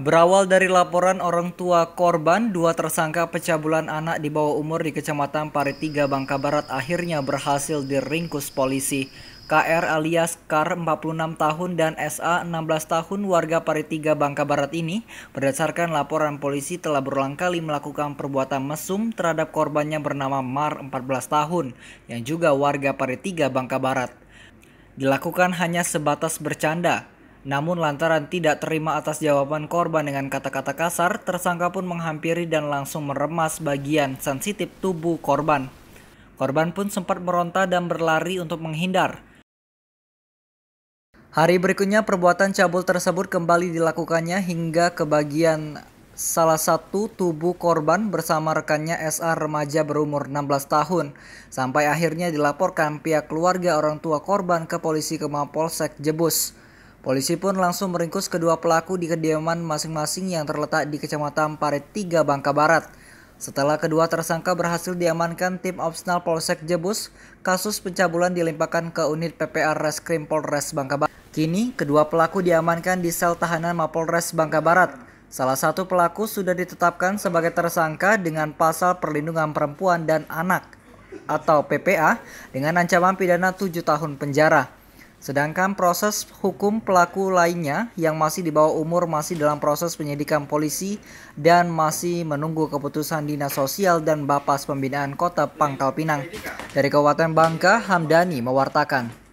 Berawal dari laporan orang tua korban, dua tersangka pencabulan anak di bawah umur di Kecamatan Paritiga, Bangka Barat akhirnya berhasil diringkus polisi. KR alias Kar 46 tahun dan SA 16 tahun warga Paritiga Bangka Barat ini berdasarkan laporan polisi telah berulang kali melakukan perbuatan mesum terhadap korbannya bernama Mar 14 tahun yang juga warga Paritiga Bangka Barat. Dilakukan hanya sebatas bercanda. Namun lantaran tidak terima atas jawaban korban dengan kata-kata kasar, tersangka pun menghampiri dan langsung meremas bagian sensitif tubuh korban. Korban pun sempat meronta dan berlari untuk menghindar. Hari berikutnya perbuatan cabul tersebut kembali dilakukannya hingga ke bagian salah satu tubuh korban bersama rekannya SA remaja berumur 16 tahun. Sampai akhirnya dilaporkan pihak keluarga orang tua korban ke polisi ke Polsek Jebus. Polisi pun langsung meringkus kedua pelaku di kediaman masing-masing yang terletak di Kecamatan Parit 3 Bangka Barat. Setelah kedua tersangka berhasil diamankan tim opsional Polsek Jebus, kasus pencabulan dilimpahkan ke unit PPR Reskrim Polres Bangka Barat. Kini, kedua pelaku diamankan di sel tahanan Mapolres Bangka Barat. Salah satu pelaku sudah ditetapkan sebagai tersangka dengan pasal perlindungan perempuan dan anak atau PPA dengan ancaman pidana 7 tahun penjara. Sedangkan proses hukum pelaku lainnya yang masih di bawah umur masih dalam proses penyidikan polisi dan masih menunggu keputusan Dinas Sosial dan Bapas Pembinaan Kota Pangkal Pinang. Dari Kabupaten Bangka, Hamdani mewartakan.